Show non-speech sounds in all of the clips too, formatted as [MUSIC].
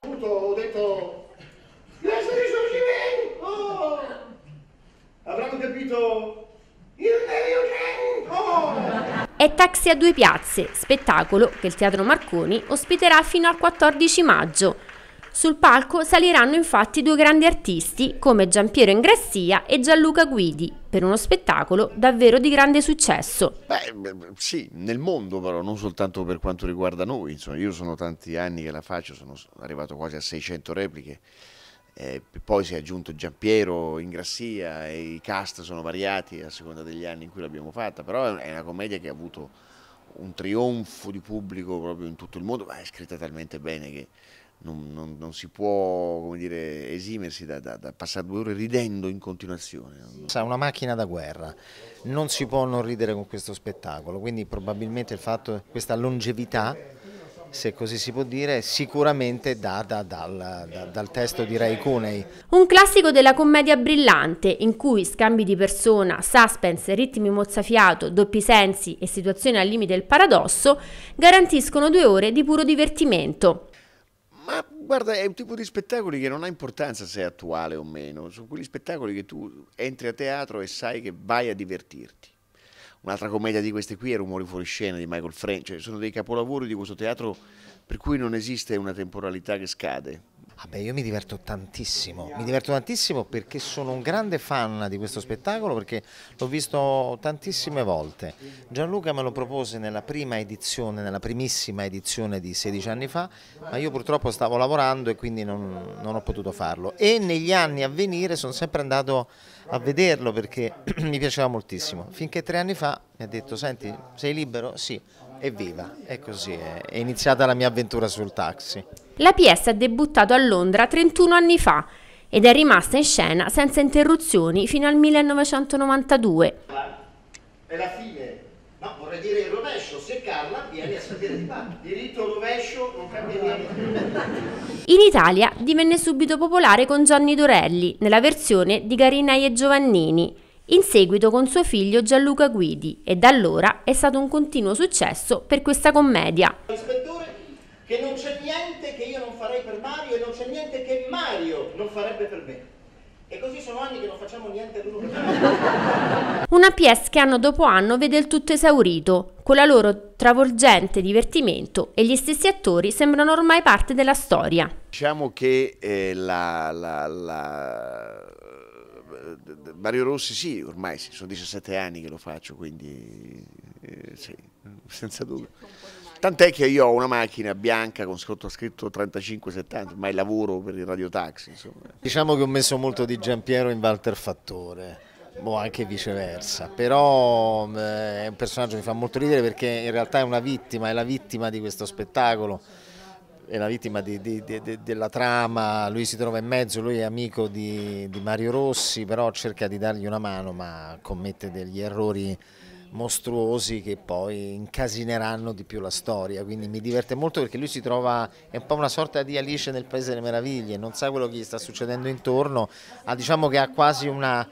Appunto ho detto, adesso risorgimento! Oh! Avranno capito, È Taxi a due piazze, spettacolo che il Teatro Marconi ospiterà fino al 14 maggio sul palco saliranno infatti due grandi artisti come Giampiero Ingrassia e Gianluca Guidi per uno spettacolo davvero di grande successo. Beh, sì, nel mondo però, non soltanto per quanto riguarda noi, insomma, io sono tanti anni che la faccio, sono arrivato quasi a 600 repliche. Eh, poi si è aggiunto Giampiero Ingrassia e i cast sono variati a seconda degli anni in cui l'abbiamo fatta, però è una commedia che ha avuto un trionfo di pubblico proprio in tutto il mondo, ma è scritta talmente bene che non, non, non, si può dire, esimersi da, da, da, passare due ore ridendo in continuazione. Sa una macchina da guerra, non si può non ridere con questo spettacolo, quindi probabilmente il fatto questa longevità se così si può dire, sicuramente data dal, dal, dal, testo di Ray Cunei. Un classico della commedia brillante, in cui scambi di persona, suspense, ritmi mozzafiato, doppi sensi e situazioni al limite del paradosso garantiscono due ore di puro divertimento. Ma guarda, è un tipo di spettacoli che non ha importanza se è attuale o meno, sono quegli spettacoli che tu entri a teatro e sai che vai a divertirti. Un'altra commedia di queste qui è Rumori fuori scena di Michael French, cioè sono dei capolavori di questo teatro per cui non esiste una temporalità che scade beh, io mi diverto tantissimo, mi diverto tantissimo perché sono un grande fan di questo spettacolo perché l'ho visto tantissime volte. Gianluca me lo propose nella prima edizione, nella primissima edizione di 16 anni fa, ma io purtroppo stavo lavorando e quindi non, non ho potuto farlo. E negli anni a venire sono sempre andato a vederlo perché [CLEARS THROAT] mi piaceva moltissimo. Finché tre anni fa mi ha detto, senti, sei libero? Sì. Evviva, e così è. è iniziata la mia avventura sul taxi. La L'APS ha debuttato a Londra 31 anni fa ed è rimasta in scena senza interruzioni fino al 1992. È la fine, no, vorrei dire rovescio, se Carla viene a sapere di qua. Diritto rovescio non cambia niente. In Italia divenne subito popolare con Gianni Dorelli, nella versione di Garinai e Giovannini, in seguito con suo figlio Gianluca Guidi e da allora è stato un continuo successo per questa commedia. L'ispettore che non c'è niente che io non farei per Mario e non c'è niente che Mario non farebbe per me. E così sono anni che non facciamo niente l'uno per l'altro. Una pièce che anno dopo anno vede il tutto esaurito, con la loro travolgente divertimento e gli stessi attori sembrano ormai parte della storia. Diciamo che eh, la, la, la Mario Rossi sì, ormai sì, sono 17 anni che lo faccio, quindi eh, sì, [LAUGHS] senza dubbio. Tant'è che io ho una macchina bianca con scritto, scritto 35-70, ma lavoro per il radiotaxi. Insomma. Diciamo che ho messo molto di Giampiero in Walter Fattore o boh, anche viceversa, però eh, è un personaggio che mi fa molto ridere perché in realtà è una vittima, è la vittima di questo spettacolo è la vittima di, di, di, della trama, lui si trova in mezzo, lui è amico di, Mario Rossi, però cerca di dargli una mano, ma commette degli errori mostruosi che poi incasineranno di più la storia, quindi mi diverte molto perché lui si trova, è un po' una sorta di Alice nel Paese delle Meraviglie, non sa quello che gli sta succedendo intorno, ha, diciamo che ha quasi una...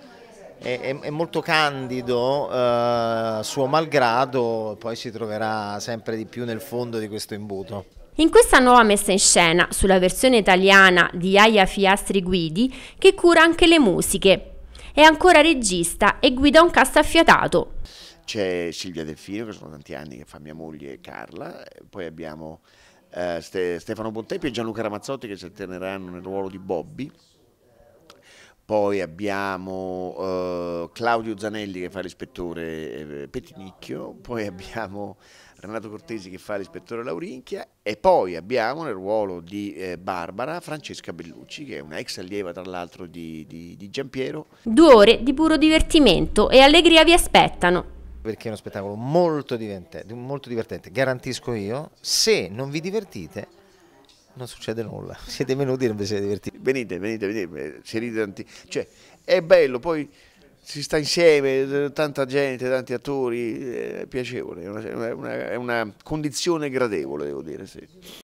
È, è, è, molto candido, eh, suo malgrado, poi si troverà sempre di più nel fondo di questo imbuto. In questa nuova messa in scena, sulla versione italiana di Aya Fiastri Guidi, che cura anche le musiche. È ancora regista e guida un cast affiatato. C'è Silvia Delfino, che sono tanti anni, che fa mia moglie Carla, poi abbiamo eh, Ste Stefano Bontempi e Gianluca Ramazzotti che si alterneranno nel ruolo di Bobby poi abbiamo eh, Claudio Zanelli che fa l'ispettore eh, Petinicchio, poi abbiamo Renato Cortesi che fa l'ispettore Laurinchia e poi abbiamo nel ruolo di eh, Barbara Francesca Bellucci che è una ex allieva tra l'altro di, di, di Giampiero. Due ore di puro divertimento e allegria vi aspettano perché è uno spettacolo molto divertente, molto divertente, garantisco io, se non vi divertite non succede nulla. [LAUGHS] Siete venuti e non vi siete divertiti. Venite, venite, venite, si ride tanti. Cioè, è bello, poi si sta insieme, tanta gente, tanti attori, è piacevole, è una, è una, condizione gradevole, devo dire, sì.